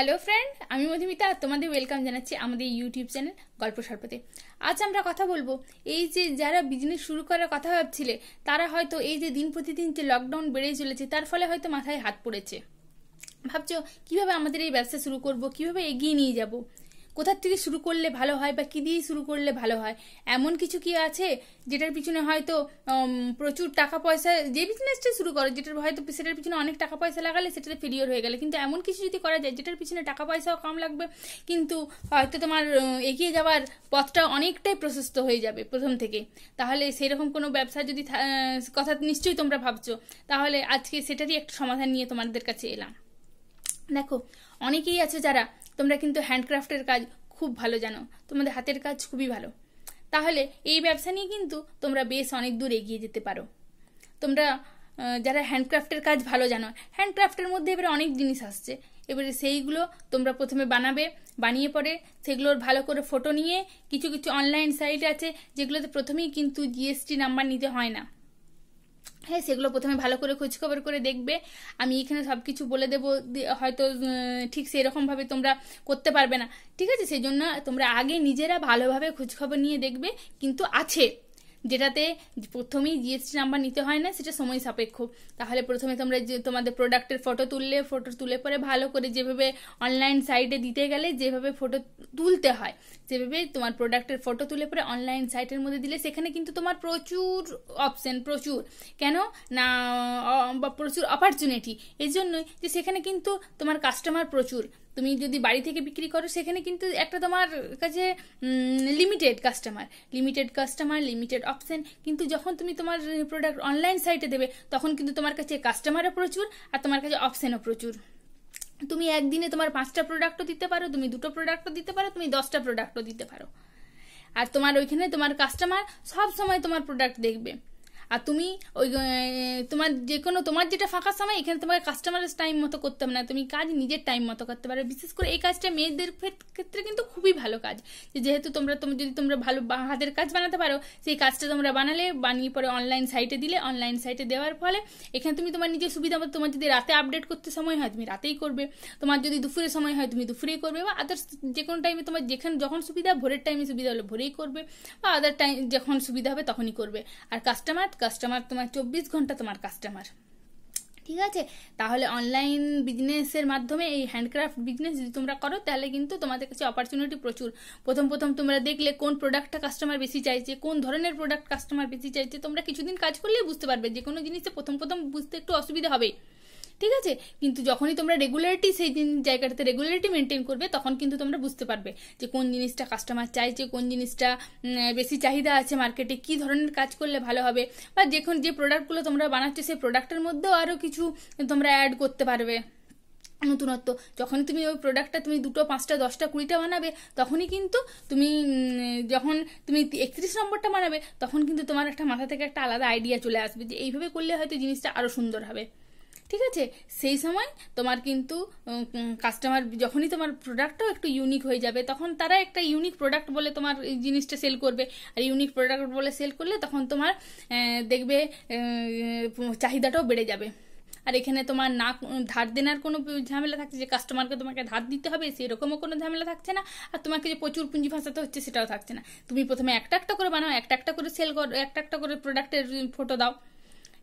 hello friend আমি মধুমিতা তোমাদের welcome জানাচ্ছি আমাদের ইউটিউব চ্যানেল গল্প সর্বতে আজ আমরা কথা বলবো এই যে যারা বিজনেস শুরু করার কথা ভাবছিলে তারা হয়তো এই যে দিন প্রতিদিন যে লকডাউন বেড়ে চলেছে তার ফলে হয়তো মাথায় হাত পড়েছে ভাবছো কিভাবে আমাদের এই ব্যবসা শুরু করব কিভাবে এগিয়ে নিয়ে যাবো কোথার থেকে শুরু করলে ভালো হয় বা কী দিয়ে শুরু করলে ভালো হয় এমন কিছু কি আছে যেটার পিছনে হয়তো প্রচুর টাকা পয়সা যে বিজনেসটা শুরু করো যেটার হয়তো সেটার পিছনে অনেক টাকা পয়সা লাগালে সেটাতে ফেলিওর হয়ে গেলে কিন্তু এমন কিছু যদি করা যায় যেটার পিছনে টাকা পয়সাও কম লাগবে কিন্তু হয়তো তোমার এগিয়ে যাওয়ার পথটা অনেকটাই প্রশস্ত হয়ে যাবে প্রথম থেকে তাহলে সেরকম কোনো ব্যবসা যদি কথা নিশ্চয়ই তোমরা ভাবছো তাহলে আজকে সেটারই একটা সমাধান নিয়ে তোমাদের কাছে এলাম দেখো অনেকেই আছে যারা তোমরা কিন্তু হ্যান্ডক্রাফটের কাজ খুব ভালো জানো তোমাদের হাতের কাজ খুবই ভালো তাহলে এই ব্যবসা নিয়ে কিন্তু তোমরা বেশ অনেক দূর এগিয়ে যেতে পারো তোমরা যারা হ্যান্ডক্রাফটের কাজ ভালো জানো হ্যান্ডক্রাফটের মধ্যে এবারে অনেক জিনিস আসছে এবারে সেইগুলো তোমরা প্রথমে বানাবে বানিয়ে পরে সেগুলোর ভালো করে ফটো নিয়ে কিছু কিছু অনলাইন সাইট আছে যেগুলোতে প্রথমেই কিন্তু জিএসটি নাম্বার নিতে হয় না হ্যাঁ সেগুলো প্রথমে ভালো করে খোঁজখবর করে দেখবে আমি এখানে সব কিছু বলে দেবো হয়তো ঠিক সেরকমভাবে তোমরা করতে পারবে না ঠিক আছে সেই জন্য তোমরা আগে নিজেরা ভালোভাবে খোঁজখবর নিয়ে দেখবে কিন্তু আছে যেটাতে প্রথমেই জিএসটি নাম্বার নিতে হয় না সেটা সময় সাপেক্ষ তাহলে প্রথমে তোমরা যে তোমাদের প্রোডাক্টের ফটো তুললে ফটো তুলে পরে ভালো করে যেভাবে অনলাইন সাইটে দিতে গেলে যেভাবে ফটো তুলতে হয় যেভাবে তোমার প্রোডাক্টের ফটো তুলে পরে অনলাইন সাইটের মধ্যে দিলে সেখানে কিন্তু তোমার প্রচুর অপশন প্রচুর কেন না বা প্রচুর অপরচুনিটি এই জন্যই যে সেখানে কিন্তু তোমার কাস্টমার প্রচুর তুমি যদি বাড়ি থেকে বিক্রি করো সেখানে কিন্তু একটা তোমার কাছে limited customer limited customer limited option কিন্তু যখন তুমি তোমার প্রোডাক্ট অনলাইন সাইটে দেবে তখন কিন্তু তোমার কাছে কাস্টমারও প্রচুর আর তোমার কাছে অপশনও প্রচুর তুমি একদিনে তোমার পাঁচটা প্রোডাক্টও দিতে পারো তুমি দুটো প্রোডাক্টও দিতে পারো তুমি দশটা প্রোডাক্টও দিতে পারো আর তোমার ওইখানে তোমার কাস্টমার সব সময় তোমার প্রোডাক্ট দেখবে আর তুমি ওই তোমার যে কোনো তোমার যেটা ফাঁকা সময় এখানে তোমাকে কাস্টমারের টাইম মতো করতে হবে না তুমি কাজ নিজের টাইম মতো করতে পারো বিশেষ করে এই কাজটা মেয়েদের ক্ষেত্রে কিন্তু খুবই ভালো কাজ যেহেতু তোমরা তুমি যদি তোমরা ভালো হাতের কাজ বানাতে পারো সেই কাজটা তোমরা বানালে বানিয়ে পরে অনলাইন সাইটে দিলে অনলাইন সাইটে দেওয়ার ফলে এখানে তুমি তোমার নিজের সুবিধা মতো তোমার যদি রাতে আপডেট করতে সময় হয় তুমি রাতেই করবে তোমার যদি দুপুরে সময় হয় তুমি দুপুরেই করবে বা আদার্স যে কোনো টাইমে তোমার যেখানে যখন সুবিধা ভোরের টাইমে সুবিধা হলে ভোরেই করবে বা আদার টাইম যখন সুবিধা হবে তখনই করবে আর কাস্টমার কাস্টমার তোমার চব্বিশ ঘন্টা তোমার কাস্টমার ঠিক আছে তাহলে অনলাইন বিজনেসের মাধ্যমে এই হ্যান্ডক্রাফট বিজনেস যদি তোমরা করো তাহলে কিন্তু তোমাদের কাছে অপরচুনিটি প্রচুর প্রথম প্রথম তোমরা দেখলে কোন প্রোডাক্টটা কাস্টমার বেশি চাইছে কোন ধরনের প্রোডাক্ট কাস্টমার বেশি চাইছে তোমরা কিছুদিন কাজ করলেই বুঝতে পারবে যে কোনো জিনিসে প্রথম প্রথম বুঝতে একটু অসুবিধা হবে ঠিক আছে কিন্তু যখনই তোমরা রেগুলারিটি সেই জায়গাটাতে রেগুলারিটি মেনটেন করবে তখন কিন্তু তোমরা বুঝতে পারবে যে কোন জিনিসটা কাস্টমার চাইছে কোন জিনিসটা বেশি চাহিদা আছে মার্কেটে কি ধরনের কাজ করলে ভালো হবে বা যখন যে প্রোডাক্টগুলো তোমরা বানাচ্ছ সেই প্রোডাক্টের মধ্যেও আরও কিছু তোমরা অ্যাড করতে পারবে নতুনত্ব যখন তুমি ওই প্রোডাক্টটা তুমি দুটো পাঁচটা দশটা কুড়িটা বানাবে তখনই কিন্তু তুমি যখন তুমি একত্রিশ নম্বরটা বানাবে তখন কিন্তু তোমার একটা মাথা থেকে একটা আলাদা আইডিয়া চলে আসবে যে এইভাবে করলে হয়তো জিনিসটা আরও সুন্দর হবে ঠিক আছে সেই সময় তোমার কিন্তু কাস্টমার যখনই তোমার প্রোডাক্টটাও একটু ইউনিক হয়ে যাবে তখন তারা একটা ইউনিক প্রোডাক্ট বলে তোমার জিনিসটা সেল করবে আর ইউনিক প্রোডাক্ট বলে সেল করলে তখন তোমার দেখবে চাহিদাটাও বেড়ে যাবে আর এখানে তোমার না ধার দেনার কোনো ঝামেলা থাকছে যে কাস্টমারকে তোমাকে ধার দিতে হবে সেরকমও কোনো ঝামেলা থাকছে না আর তোমাকে যে প্রচুর পুঁজি ফাঁসাতে হচ্ছে সেটাও থাকছে না তুমি প্রথমে একটা একটা করে বানাও একটা একটা করে সেল করো একটা একটা করে প্রোডাক্টের ফটো দাও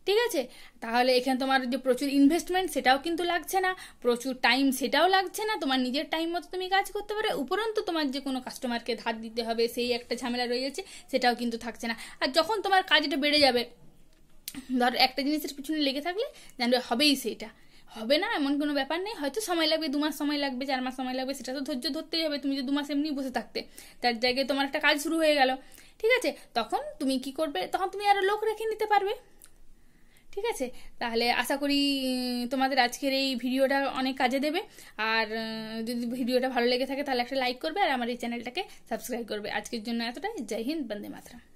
ঠিক আছে তাহলে এখানে তোমার যে প্রচুর ইনভেস্টমেন্ট সেটাও কিন্তু লাগছে না প্রচুর টাইম সেটাও লাগছে না তোমার নিজের টাইম মতো তুমি কাজ করতে পারো উপরন্তু তোমার যে কোনো কাস্টমারকে ধার দিতে হবে সেই একটা ঝামেলা রয়ে গেছে সেটাও কিন্তু থাকছে না আর যখন তোমার কাজটা বেড়ে যাবে ধর একটা জিনিসের পিছনে লেগে থাকলে জানবে হবেই সেটা হবে না এমন কোনো ব্যাপার নেই হয়তো সময় লাগবে দু মাস সময় লাগবে চার মাস সময় লাগবে সেটা তো ধৈর্য ধরতেই হবে তুমি যে দু মাস এমনি বসে থাকতে তার জায়গায় তোমার একটা কাজ শুরু হয়ে গেল ঠিক আছে তখন তুমি কি করবে তখন তুমি আরও লোক রেখে নিতে পারবে ঠিক আছে তাহলে আশা করি তোমাদের আজকের এই ভিডিওটা অনেক কাজে দেবে আর যদি ভিডিওটা ভালো লেগে থাকে তাহলে একটা লাইক করবে আর আমার এই চ্যানেলটাকে সাবস্ক্রাইব করবে আজকের জন্য এতটাই জয় হিন্দ বন্দে মাতরম